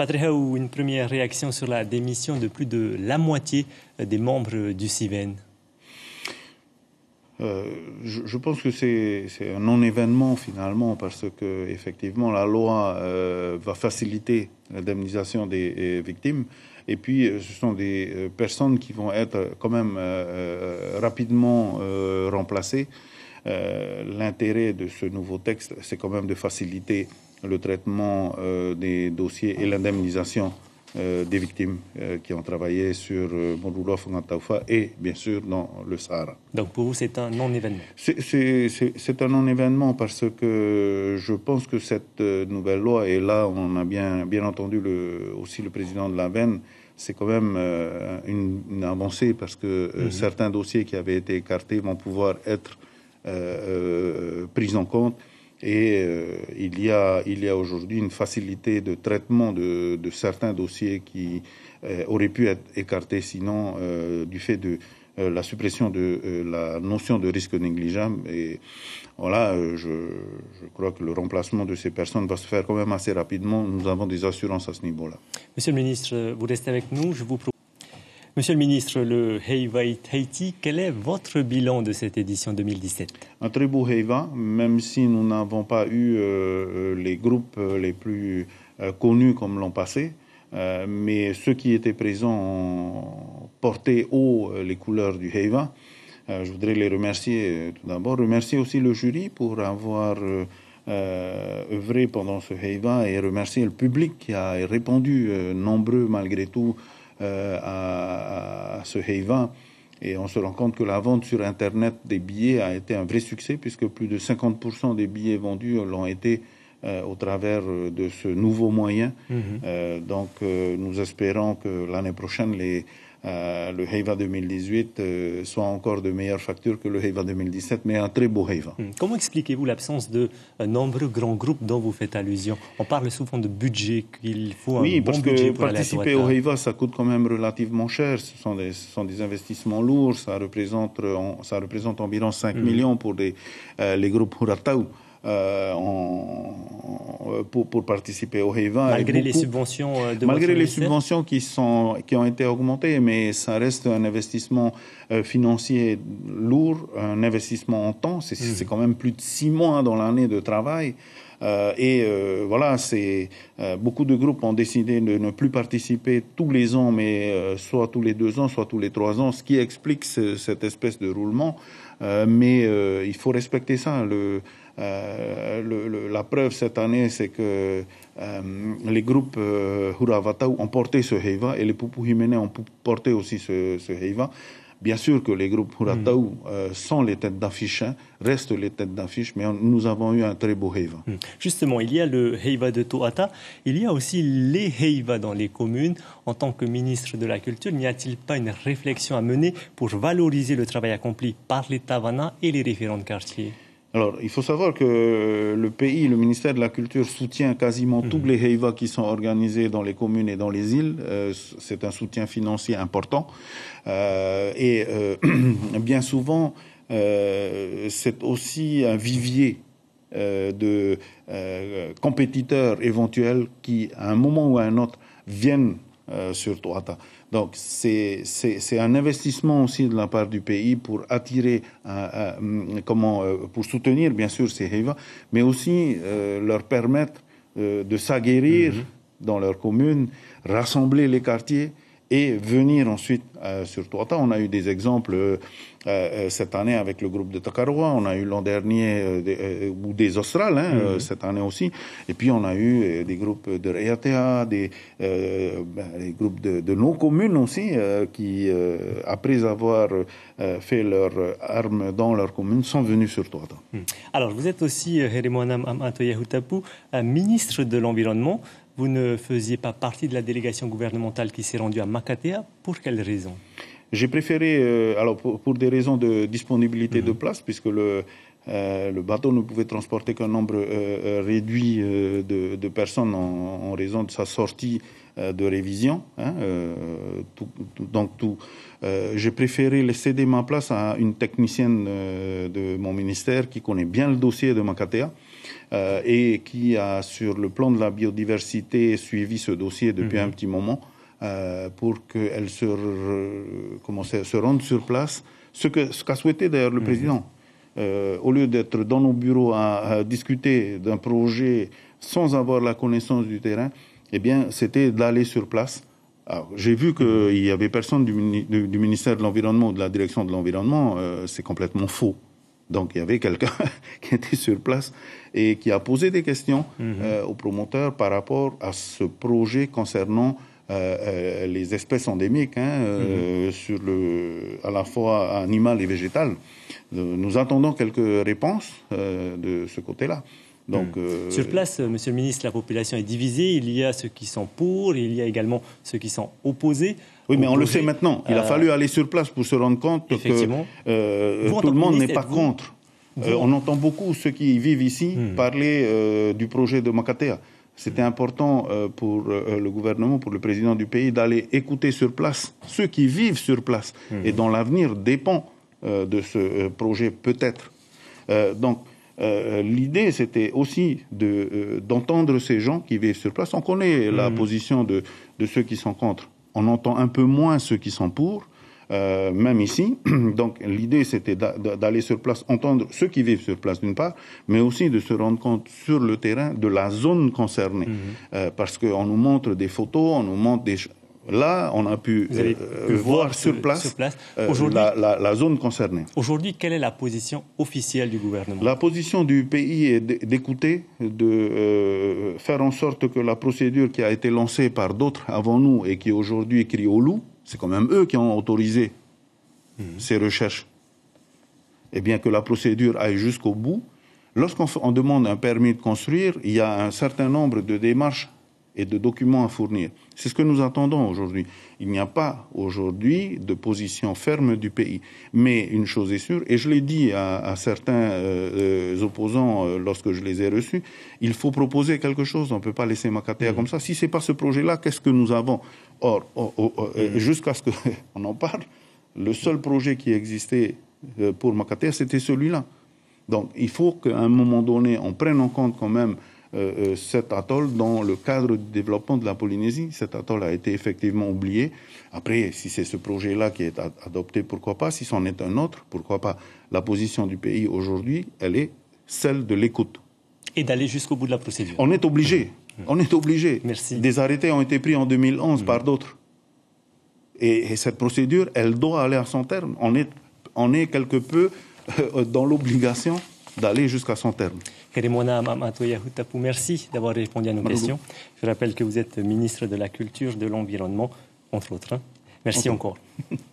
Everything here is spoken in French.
Patrehaou, une première réaction sur la démission de plus de la moitié des membres du CIVEN euh, je, pense que c'est un non-événement finalement parce que effectivement la loi euh, va faciliter l'indemnisation des, victimes et puis euh, ce sont des personnes qui vont être quand même rapidement remplacées euh, l'intérêt de ce nouveau texte, c'est quand même de faciliter le traitement euh, des dossiers et l'indemnisation euh, des victimes qui ont travaillé sur euh, et bien sûr dans le Sahara. Donc pour vous, c'est un non-événement C'est un non-événement parce que je pense que cette nouvelle loi, et là on a bien, bien entendu le, aussi le président de la Veine, c'est quand même une, avancée parce que mm-hmm. certains dossiers qui avaient été écartés vont pouvoir être euh, euh, prise en compte. Et euh, il y a, il y a aujourd'hui une facilité de traitement de, certains dossiers qui auraient pu être écartés sinon du fait de la suppression de la notion de risque négligeable. Et voilà, je, je, crois que le remplacement de ces personnes va se faire quand même assez rapidement. Nous avons des assurances à ce niveau-là. Monsieur le ministre, vous restez avec nous. Je vous propose... Monsieur le ministre, le Heiva Haïti, quel est votre bilan de cette édition 2017 Un très beau Heiva, même si nous n'avons pas eu euh, euh, les groupes euh, les plus connus comme l'an passé. mais ceux qui étaient présents portaient haut les couleurs du Heiva. je voudrais les remercier tout d'abord. Remercier aussi le jury pour avoir œuvré pendant ce Heiva et remercier le public qui a répondu nombreux malgré tout euh, à, ce Heiva. Et on se rend compte que la vente sur Internet des billets a été un vrai succès, puisque plus de 50% des billets vendus l'ont été euh, au travers euh, de ce nouveau moyen. Mhm. donc nous espérons que l'année prochaine, les, euh, le Heiva 2018 euh, soit encore de meilleure facture que le Heiva 2017, mais un très beau Heiva. Hmm. Comment expliquez-vous l'absence de euh, nombreux grands groupes dont vous faites allusion On parle souvent de budget, qu'il faut un oui, Oui, parce que participer au hein. Heiva, ça coûte quand même relativement cher. Ce sont des, ce sont des investissements lourds. Ça représente, ça représente environ 5 hmm. millions pour les groupes Hurataou. Euh, en, euh, pour, participer au HEVA. Malgré les subventions euh, de Malgré les subventions qui, sont, qui ont été augmentées, mais ça reste un investissement financier lourd, un investissement en temps. Mmh. C'est quand même plus de six mois dans l'année de travail. et voilà, c'est beaucoup de groupes ont décidé de ne plus participer tous les ans, mais soit tous les deux ans, soit tous les trois ans, ce qui explique cette espèce de roulement. mais il faut respecter ça. Le, euh, la preuve cette année, c'est que euh, les groupes euh, ont porté ce Heiva et les Poupou ont porté aussi ce, Heiva. Bien sûr que les groupes Hurataou mm. euh, sont les têtes d'affiche, hein, restent les têtes d'affiches, mais nous avons eu un très beau Heiva. Mm. Justement, il y a le Heiva de Toata, il y a aussi les Heiva dans les communes. En tant que ministre de la Culture, n'y a-t-il pas une réflexion à mener pour valoriser le travail accompli par les Tavana et les référents de quartier alors, il faut savoir que le pays, le ministère de la Culture soutient quasiment tous mhm. les Heiva qui sont organisés dans les communes et dans les îles. Euh, c'est un soutien financier important. Euh, et euh, bien souvent, c'est aussi un vivier de compétiteurs éventuels qui, à un moment ou à un autre, viennent euh, sur Toata. Donc c'est un investissement aussi de la part du pays pour attirer, euh, euh, comment, pour soutenir bien sûr ces Hiva, mais aussi leur permettre de s'aguerrir mm-hmm. dans leur commune, rassembler les quartiers et venir ensuite euh, sur Toata. On a eu des exemples cette année avec le groupe de Takaroa, on a eu l'an dernier des, ou des Australes hein, cette année aussi, et puis on a eu des groupes de Reatea, des, des groupes de, de, nos communes aussi qui, après avoir fait leur armes dans leur commune, sont venus sur Toata. Alors vous êtes aussi Herimouanam Amatoyahutapou, ministre de l'environnement vous ne faisiez pas partie de la délégation gouvernementale qui s'est rendue à Makatea. Pour quelles raisons J'ai préféré, euh, alors pour, des raisons de disponibilité de mhm. place, puisque le, euh, le bateau ne pouvait transporter qu'un nombre euh, réduit de, personnes en, raison de sa sortie de révision. Hein, donc, tout, j'ai préféré laisser ma place à une technicienne de mon ministère qui connaît bien le dossier de Makatea, euh, et qui a, sur le plan de la biodiversité, suivi ce dossier depuis mhm. un petit moment euh, pour qu'elle se, se, rende sur place, ce qu'a souhaité d'ailleurs le mhm. président. Euh, au lieu d'être dans nos bureaux à, discuter d'un projet sans avoir la connaissance du terrain, eh bien, c'était d'aller sur place j'ai vu qu'il mhm. n'y avait personne du, ministère de l'Environnement ou de la direction de l'Environnement. c'est complètement faux. Donc il y avait quelqu'un qui était sur place et qui a posé des questions mhm. euh, aux promoteurs par rapport à ce projet concernant euh, euh, les espèces endémiques, hein, euh, mhm. sur le, à la fois animales et végétales. Nous attendons quelques réponses de ce côté-là. Hmm. Euh, sur place, euh, Monsieur le Ministre, la population est divisée. Il y a ceux qui sont pour, il y a également ceux qui sont opposés. Oui, mais on le sait maintenant. Il a euh, fallu aller sur place pour se rendre compte que tout le monde n'est pas contre. on entend beaucoup ceux qui vivent ici hmm. parler du projet de Makatea. C'était important pour le gouvernement, pour le président du pays, d'aller écouter sur place ceux qui vivent sur place hmm. et dont l'avenir dépend de ce projet peut-être. donc euh, euh, l'idée, c'était aussi euh, d'entendre de, ces gens qui vivent sur place. On connaît mhm. la position de, de, ceux qui sont contre. On entend un peu moins ceux qui sont pour, même ici. Donc l'idée, c'était d'aller sur place, entendre ceux qui vivent sur place d'une part, mais aussi de se rendre compte sur le terrain de la zone concernée. Mhm. parce qu'on nous montre des photos, on nous montre des Là, on a pu, euh, euh, voir sur place, euh, La, zone concernée. Aujourd'hui, quelle est la position officielle du gouvernement La position du pays est d'écouter, de faire en sorte que la procédure qui a été lancée par d'autres avant nous et qui aujourd'hui crie au loup, c'est quand même eux qui ont autorisé mhm. ces recherches. Et eh bien que la procédure aille jusqu'au bout, lorsqu'on demande un permis de construire, il y a un certain nombre de démarches et de documents à fournir. C'est ce que nous attendons aujourd'hui. Il n'y a pas aujourd'hui de position ferme du pays. Mais une chose est sûre, et je l'ai dit à, certains euh, euh, opposants euh, lorsque je les ai reçus, il faut proposer quelque chose. On ne peut pas laisser Makatea mm. comme ça. Si ce n'est pas ce projet-là, qu'est-ce que nous avons Or, oh, oh, oh, mm. jusqu'à ce qu'on en parle, le seul projet qui existait pour Makatea, c'était celui-là. Donc il faut qu'à un moment donné, on prenne en compte quand même euh, euh, cet atoll dans le cadre du développement de la Polynésie. Cet atoll a été effectivement oublié. Après, si c'est ce projet-là qui est adopté, pourquoi pas Si c'en est un autre, pourquoi pas La position du pays aujourd'hui, elle est celle de l'écoute. Et d'aller jusqu'au bout de la procédure. On est obligé. On est obligé. Merci. Des arrêtés ont été pris en 2011 par d'autres. Et, et, cette procédure, elle doit aller à son terme. On est, on est quelque peu euh, dans l'obligation d'aller jusqu'à son terme. Keremona merci d'avoir répondu à nos questions. Je rappelle que vous êtes ministre de la Culture, de l'Environnement, entre autres. Hein. Merci encore.